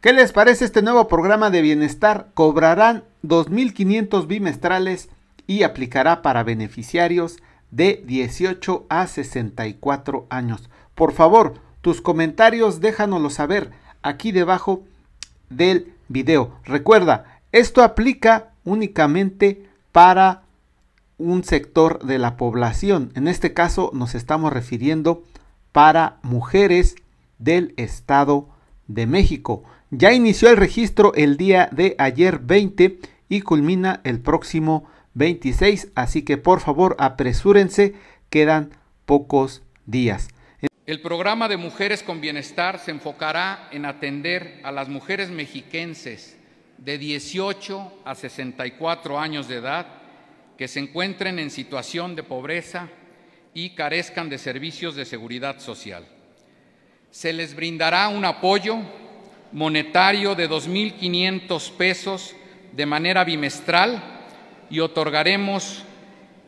¿Qué les parece este nuevo programa de bienestar? Cobrarán 2.500 bimestrales y aplicará para beneficiarios de 18 a 64 años. Por favor, tus comentarios déjanoslo saber aquí debajo del video. Recuerda, esto aplica únicamente para un sector de la población. En este caso nos estamos refiriendo para mujeres del estado de México. Ya inició el registro el día de ayer 20 y culmina el próximo 26, así que por favor apresúrense, quedan pocos días. El programa de Mujeres con Bienestar se enfocará en atender a las mujeres mexiquenses de 18 a 64 años de edad que se encuentren en situación de pobreza y carezcan de servicios de seguridad social se les brindará un apoyo monetario de 2.500 pesos de manera bimestral y otorgaremos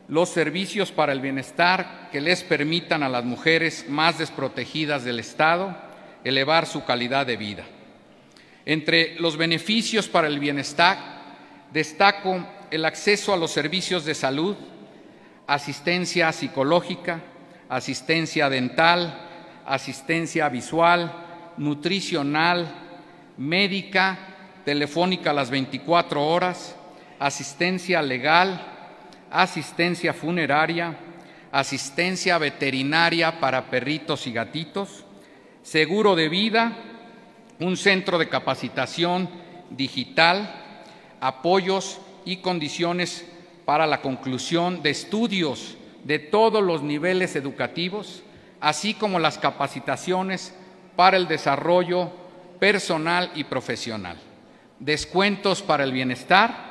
los servicios para el bienestar que les permitan a las mujeres más desprotegidas del Estado elevar su calidad de vida. Entre los beneficios para el bienestar destaco el acceso a los servicios de salud, asistencia psicológica, asistencia dental, asistencia visual, nutricional, médica, telefónica a las 24 horas, asistencia legal, asistencia funeraria, asistencia veterinaria para perritos y gatitos, seguro de vida, un centro de capacitación digital, apoyos y condiciones para la conclusión de estudios de todos los niveles educativos, así como las capacitaciones para el desarrollo personal y profesional, descuentos para el bienestar,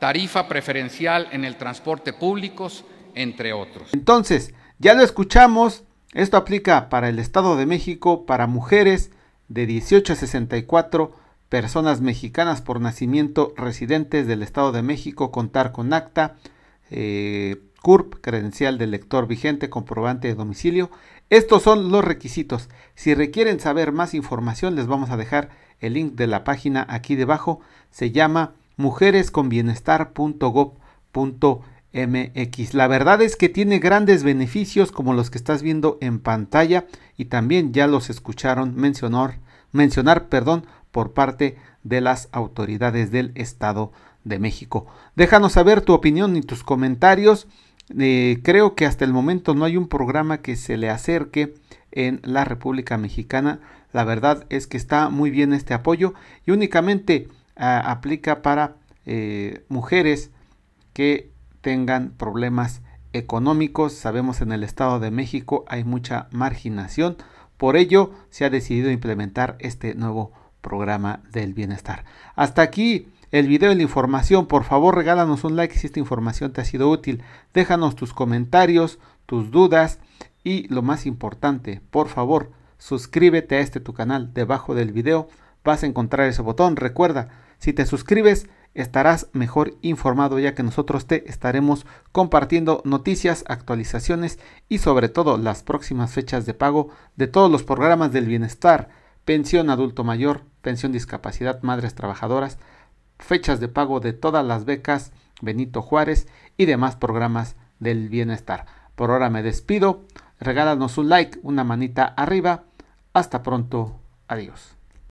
tarifa preferencial en el transporte público, entre otros. Entonces, ya lo escuchamos, esto aplica para el Estado de México, para mujeres de 18 a 64, personas mexicanas por nacimiento residentes del Estado de México, contar con acta, eh, CURP, credencial del lector vigente, comprobante de domicilio. Estos son los requisitos. Si requieren saber más información, les vamos a dejar el link de la página aquí debajo. Se llama mujeresconbienestar.gov.mx. La verdad es que tiene grandes beneficios como los que estás viendo en pantalla y también ya los escucharon mencionar, mencionar perdón, por parte de las autoridades del Estado de México. Déjanos saber tu opinión y tus comentarios. Eh, creo que hasta el momento no hay un programa que se le acerque en la República Mexicana. La verdad es que está muy bien este apoyo y únicamente ah, aplica para eh, mujeres que tengan problemas económicos. Sabemos en el Estado de México hay mucha marginación. Por ello se ha decidido implementar este nuevo programa del bienestar. Hasta aquí el video y la información. Por favor, regálanos un like si esta información te ha sido útil. Déjanos tus comentarios, tus dudas y lo más importante, por favor, suscríbete a este tu canal. Debajo del video vas a encontrar ese botón. Recuerda, si te suscribes estarás mejor informado ya que nosotros te estaremos compartiendo noticias, actualizaciones y sobre todo las próximas fechas de pago de todos los programas del bienestar, pensión adulto mayor, pensión discapacidad, madres trabajadoras, fechas de pago de todas las becas Benito Juárez y demás programas del bienestar. Por ahora me despido, regálanos un like, una manita arriba, hasta pronto, adiós.